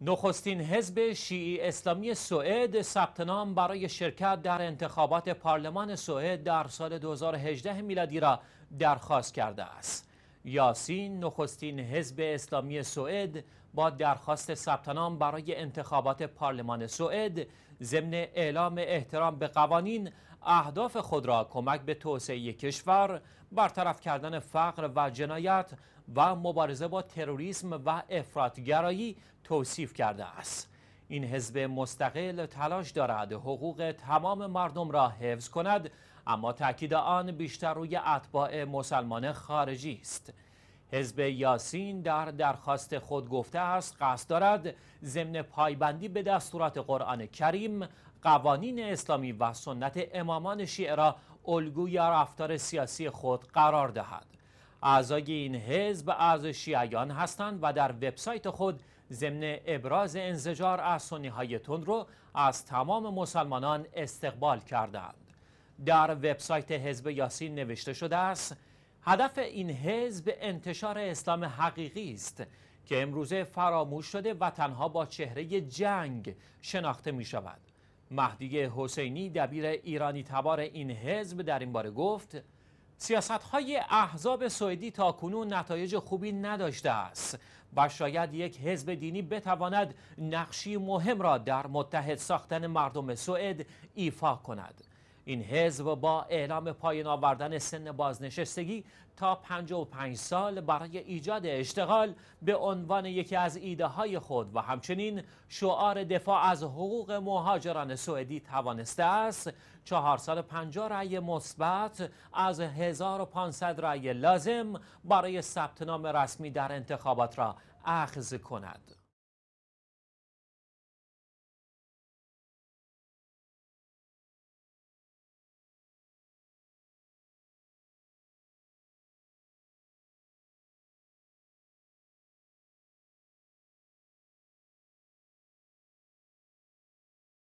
نخستین حزب شیعی اسلامی سوئد ثبت نام برای شرکت در انتخابات پارلمان سوئد در سال 2018 میلادی را درخواست کرده است. یاسین نخستین حزب اسلامی سوئد با درخواست ثبت برای انتخابات پارلمان سوئد ضمن اعلام احترام به قوانین اهداف خود را کمک به توسعه کشور برطرف کردن فقر و جنایت و مبارزه با تروریسم و افرادگرایی توصیف کرده است این حزب مستقل تلاش دارد حقوق تمام مردم را حفظ کند اما تاکید آن بیشتر روی اتباع مسلمان خارجی است حزب یاسین در درخواست خود گفته است قصد دارد ضمن پایبندی به دستورات قرآن کریم قوانین اسلامی و سنت امامان شیعه را الگوی یا رفتار سیاسی خود قرار دهد اعضای این حزب از شیعیان هستند و در وبسایت خود ضمن ابراز انزجار از سنی های رو از تمام مسلمانان استقبال کردند در وبسایت حزب یاسین نوشته شده است هدف این حزب انتشار اسلام حقیقی است که امروزه فراموش شده و تنها با چهره جنگ شناخته می شود مهدی حسینی دبیر ایرانی تبار این حزب در این باره گفت سیاست های احزاب سوئدی تا کنون نتایج خوبی نداشته است و شاید یک حزب دینی بتواند نقشی مهم را در متحد ساختن مردم سوئد ایفا کند این حزب با اعلام پایین آوردن سن بازنشستگی تا 55 سال برای ایجاد اشتغال به عنوان یکی از ایده های خود و همچنین شعار دفاع از حقوق مهاجران سوئدی توانسته است 450 رأی مثبت از 1500 رأی لازم برای ثبت نام رسمی در انتخابات را اخذ کند.